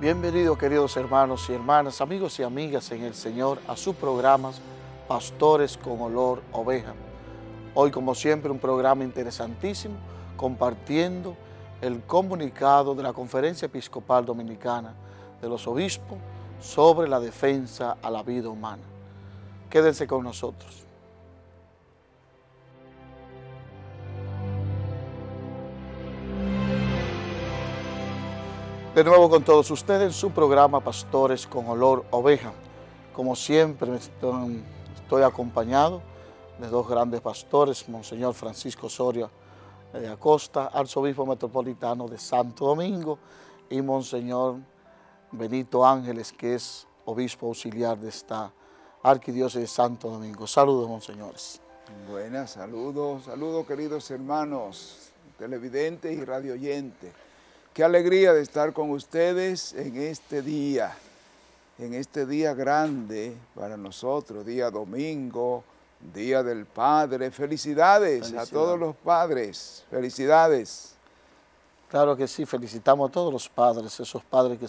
Bienvenidos queridos hermanos y hermanas, amigos y amigas en el Señor a su programa Pastores con Olor Oveja. Hoy como siempre un programa interesantísimo compartiendo el comunicado de la Conferencia Episcopal Dominicana de los Obispos sobre la defensa a la vida humana. Quédense con nosotros. De nuevo con todos ustedes en su programa Pastores con Olor Oveja. Como siempre estoy acompañado de dos grandes pastores, Monseñor Francisco Soria de Acosta, Arzobispo Metropolitano de Santo Domingo y Monseñor Benito Ángeles, que es Obispo Auxiliar de esta Arquidiócesis de Santo Domingo. Saludos, Monseñores. Buenas, saludos, saludos queridos hermanos, televidentes y radioyentes. Qué alegría de estar con ustedes en este día, en este día grande para nosotros, día domingo, día del Padre. Felicidades, a todos los padres, felicidades. Claro que sí, felicitamos a todos los padres, esos padres que,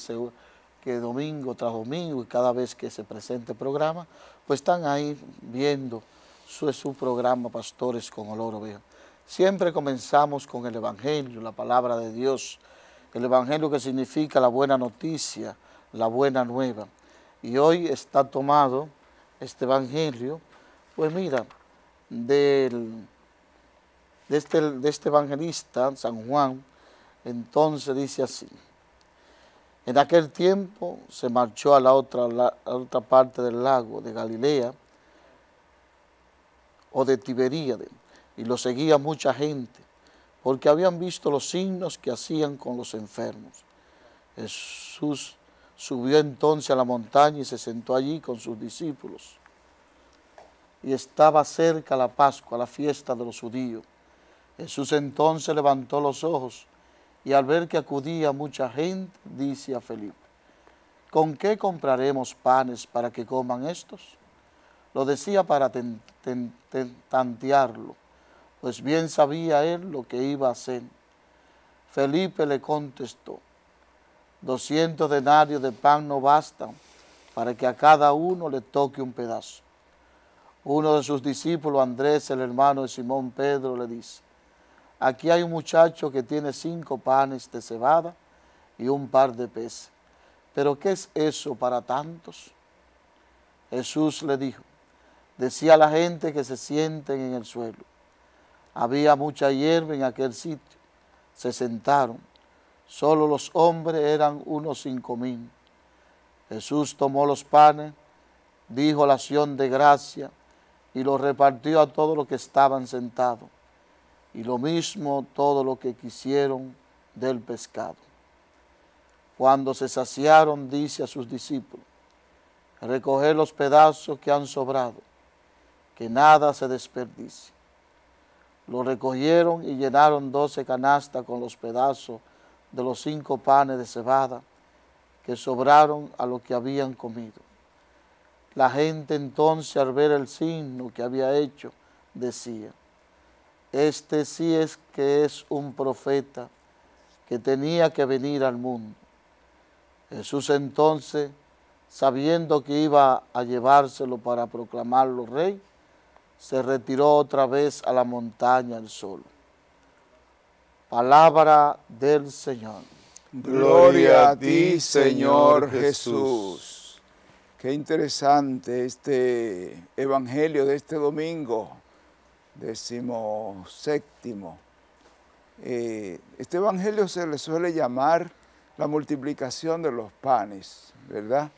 que domingo tras domingo y cada vez que se presente programa, pues están ahí viendo su, su programa Pastores con Olor Oveja. Siempre comenzamos con el Evangelio, la palabra de Dios, el Evangelio que significa la buena noticia, la buena nueva. Y hoy está tomado este Evangelio, pues mira, del, de, este, de este evangelista, San Juan, entonces dice así. En aquel tiempo se marchó a la otra, la, otra parte del lago de Galilea o de Tiberíade y lo seguía mucha gente porque habían visto los signos que hacían con los enfermos. Jesús subió entonces a la montaña y se sentó allí con sus discípulos. Y estaba cerca la Pascua, la fiesta de los judíos. Jesús entonces levantó los ojos y al ver que acudía mucha gente, dice a Felipe, ¿con qué compraremos panes para que coman estos? Lo decía para tantearlo pues bien sabía él lo que iba a hacer. Felipe le contestó, doscientos denarios de pan no bastan para que a cada uno le toque un pedazo. Uno de sus discípulos, Andrés, el hermano de Simón Pedro, le dice, aquí hay un muchacho que tiene cinco panes de cebada y un par de peces. ¿Pero qué es eso para tantos? Jesús le dijo, decía a la gente que se sienten en el suelo. Había mucha hierba en aquel sitio. Se sentaron. Solo los hombres eran unos cinco mil. Jesús tomó los panes, dijo la acción de gracia y los repartió a todos los que estaban sentados. Y lo mismo todo lo que quisieron del pescado. Cuando se saciaron, dice a sus discípulos, recoger los pedazos que han sobrado, que nada se desperdicie. Lo recogieron y llenaron doce canastas con los pedazos de los cinco panes de cebada que sobraron a lo que habían comido. La gente entonces al ver el signo que había hecho decía, este sí es que es un profeta que tenía que venir al mundo. Jesús entonces, sabiendo que iba a llevárselo para proclamarlo rey, se retiró otra vez a la montaña el sol. Palabra del Señor. Gloria a ti, Señor Jesús. Qué interesante este evangelio de este domingo, décimo séptimo. Eh, este evangelio se le suele llamar la multiplicación de los panes, ¿verdad?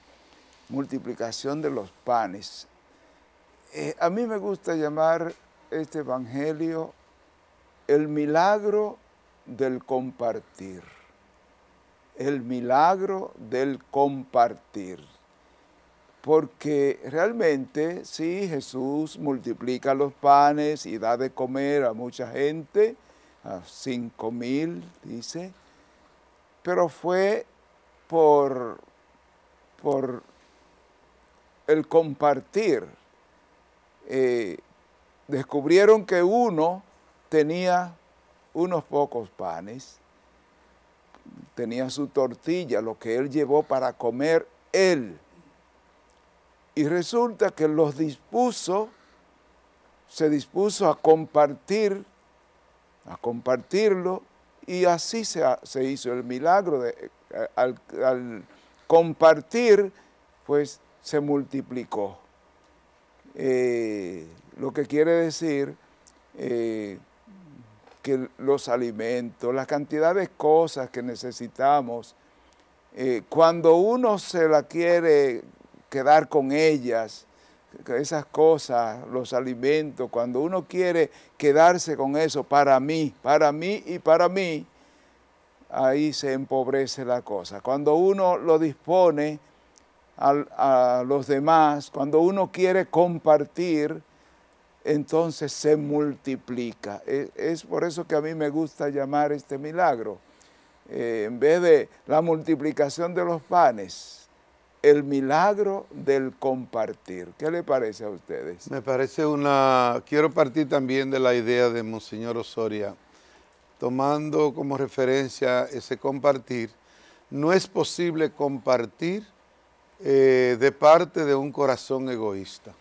Multiplicación de los panes. Eh, a mí me gusta llamar este Evangelio el milagro del compartir. El milagro del compartir. Porque realmente sí, Jesús multiplica los panes y da de comer a mucha gente, a cinco mil, dice, pero fue por, por el compartir eh, descubrieron que uno tenía unos pocos panes, tenía su tortilla, lo que él llevó para comer él. Y resulta que los dispuso, se dispuso a compartir, a compartirlo, y así se, hizo el milagro. Eh, al compartir, pues se multiplicó. Eh, lo que quiere decir eh, que los alimentos, las cantidades de cosas que necesitamos, eh, cuando uno se la quiere quedar con ellas, esas cosas, los alimentos, cuando uno quiere quedarse con eso para mí, para mí y para mí, ahí se empobrece la cosa. Cuando uno lo dispone, a, los demás, cuando uno quiere compartir, entonces se multiplica. E, es, por eso que a mí me gusta llamar este milagro. Eh, en vez de la multiplicación de los panes, el milagro del compartir. ¿Qué le parece a ustedes? Me parece una... Quiero partir también de la idea de Monseñor Osoria, tomando como referencia ese compartir. No es posible compartir eh, de parte de un corazón egoísta.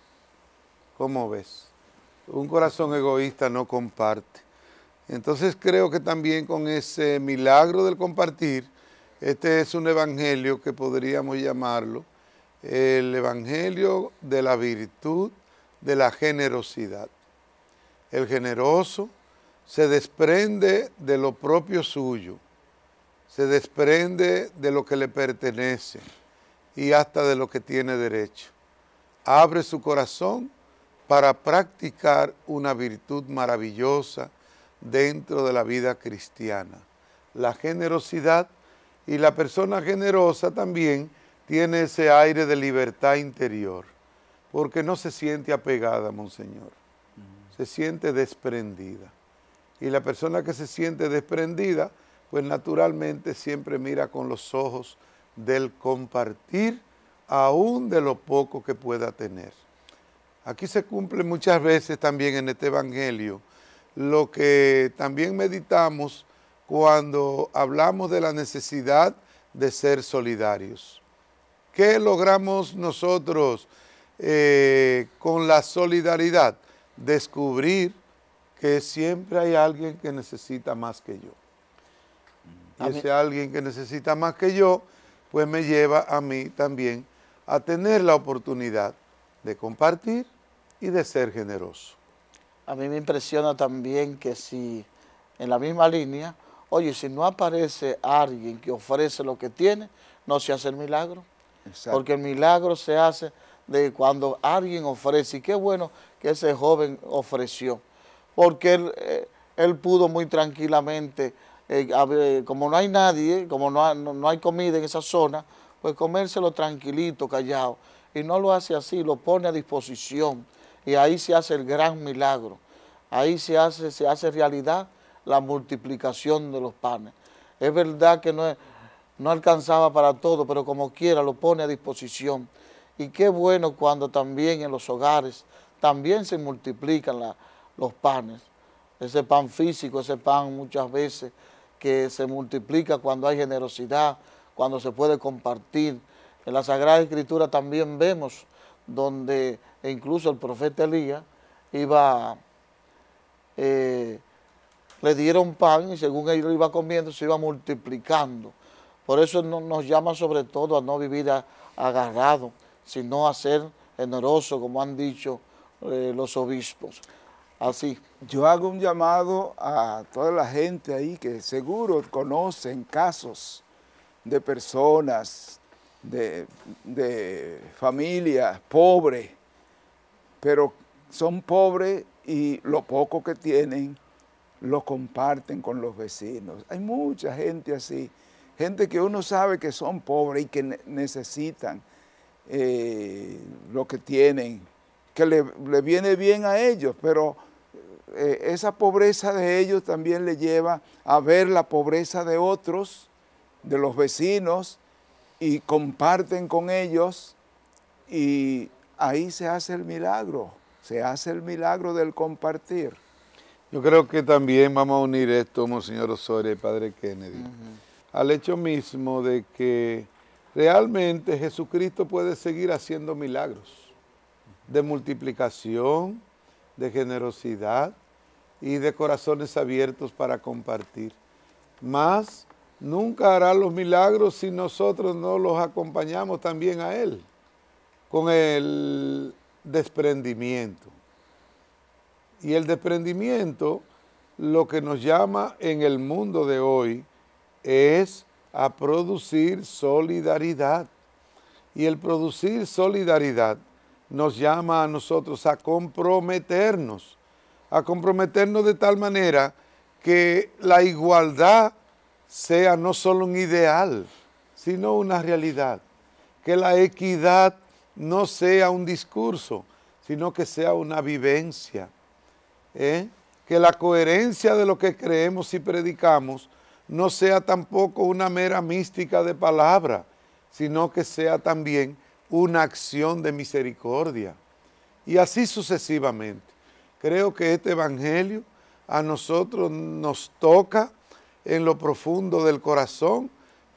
¿Cómo ves? Un corazón egoísta no comparte. Entonces creo que también con ese milagro del compartir, este es un evangelio que podríamos llamarlo el evangelio de la virtud, de la generosidad. El generoso se desprende de lo propio suyo, se desprende de lo que le pertenece y hasta de lo que tiene derecho. Abre su corazón para practicar una virtud maravillosa dentro de la vida cristiana, la generosidad y la persona generosa también tiene ese aire de libertad interior, porque no se siente apegada, Monseñor, se siente desprendida. Y la persona que se siente desprendida, pues naturalmente siempre mira con los ojos del compartir aún de lo poco que pueda tener. Aquí se cumple muchas veces también en este Evangelio lo que también meditamos cuando hablamos de la necesidad de ser solidarios. ¿Qué logramos nosotros eh, con la solidaridad? Descubrir que siempre hay alguien que necesita más que yo. Y ese alguien que necesita más que yo pues me lleva a mí también a tener la oportunidad de compartir y de ser generoso. A mí me impresiona también que si en la misma línea, oye, si no aparece alguien que ofrece lo que tiene, no se hace el milagro. Porque el milagro se hace de cuando alguien ofrece. Y qué bueno que ese joven ofreció. Porque él eh, pudo muy tranquilamente eh, como no hay nadie, como no, hay comida en esa zona, pues comérselo tranquilito, callado. Y no lo hace así, lo pone a disposición. Y ahí se hace el gran milagro. Ahí se hace, se hace realidad la multiplicación de los panes. Es verdad que no, no alcanzaba para todo, pero como quiera lo pone a disposición. Y qué bueno cuando también en los hogares también se multiplican los panes. Ese pan físico, ese pan muchas veces que se multiplica cuando hay generosidad, cuando se puede compartir. En la Sagrada Escritura también vemos donde incluso el profeta Elías iba, eh, le dieron pan y según él lo iba comiendo se iba multiplicando. Por eso nos llama sobre todo a no vivir agarrado, sino a ser generoso, como han dicho eh, los obispos así. Yo hago un llamado a toda la gente ahí que seguro conocen casos de personas, de, familias pobres, pero son pobres y lo poco que tienen lo comparten con los vecinos. Hay mucha gente así, gente que uno sabe que son pobres y que necesitan eh, lo que tienen, que le, le viene bien a ellos, pero eh, esa pobreza de ellos también le lleva a ver la pobreza de otros, de los vecinos, y comparten con ellos y ahí se hace el milagro, se hace el milagro del compartir. Yo creo que también vamos a unir esto, Monseñor Osorio y Padre Kennedy, al hecho mismo de que realmente Jesucristo puede seguir haciendo milagros de multiplicación, de generosidad, y de corazones abiertos para compartir. Mas nunca hará los milagros si nosotros no los acompañamos también a Él, con el desprendimiento. Y el desprendimiento lo que nos llama en el mundo de hoy es a producir solidaridad. Y el producir solidaridad nos llama a nosotros a comprometernos a comprometernos de tal manera que la igualdad sea no solo un ideal, sino una realidad. Que la equidad no sea un discurso, sino que sea una vivencia. ¿eh? Que la coherencia de lo que creemos y predicamos no sea tampoco una mera mística de palabra, sino que sea también una acción de misericordia. Y así sucesivamente. Creo que este Evangelio a nosotros nos toca en lo profundo del corazón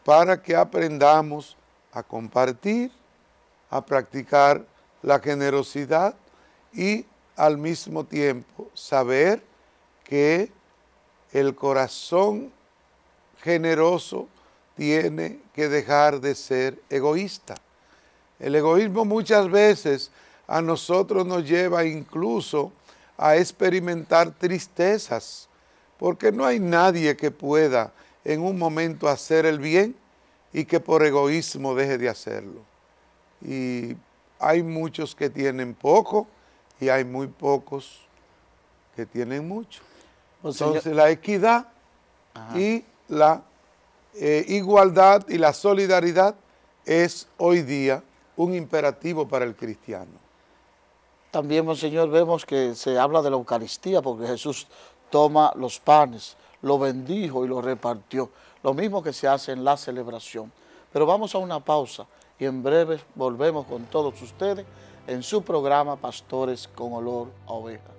para que aprendamos a compartir, a practicar la generosidad y al mismo tiempo saber que el corazón generoso tiene que dejar de ser egoísta. El egoísmo muchas veces a nosotros nos lleva incluso a experimentar tristezas, porque no hay nadie que pueda en un momento hacer el bien y que por egoísmo deje de hacerlo. Y hay muchos que tienen poco y hay muy pocos que tienen mucho. Pues, Entonces la equidad y la eh, igualdad y la solidaridad es hoy día un imperativo para el cristiano. También, Monseñor, vemos que se habla de la Eucaristía porque Jesús toma los panes, lo bendijo y lo repartió. Lo mismo que se hace en la celebración. Pero vamos a una pausa y en breve volvemos con todos ustedes en su programa Pastores con Olor a Ovejas.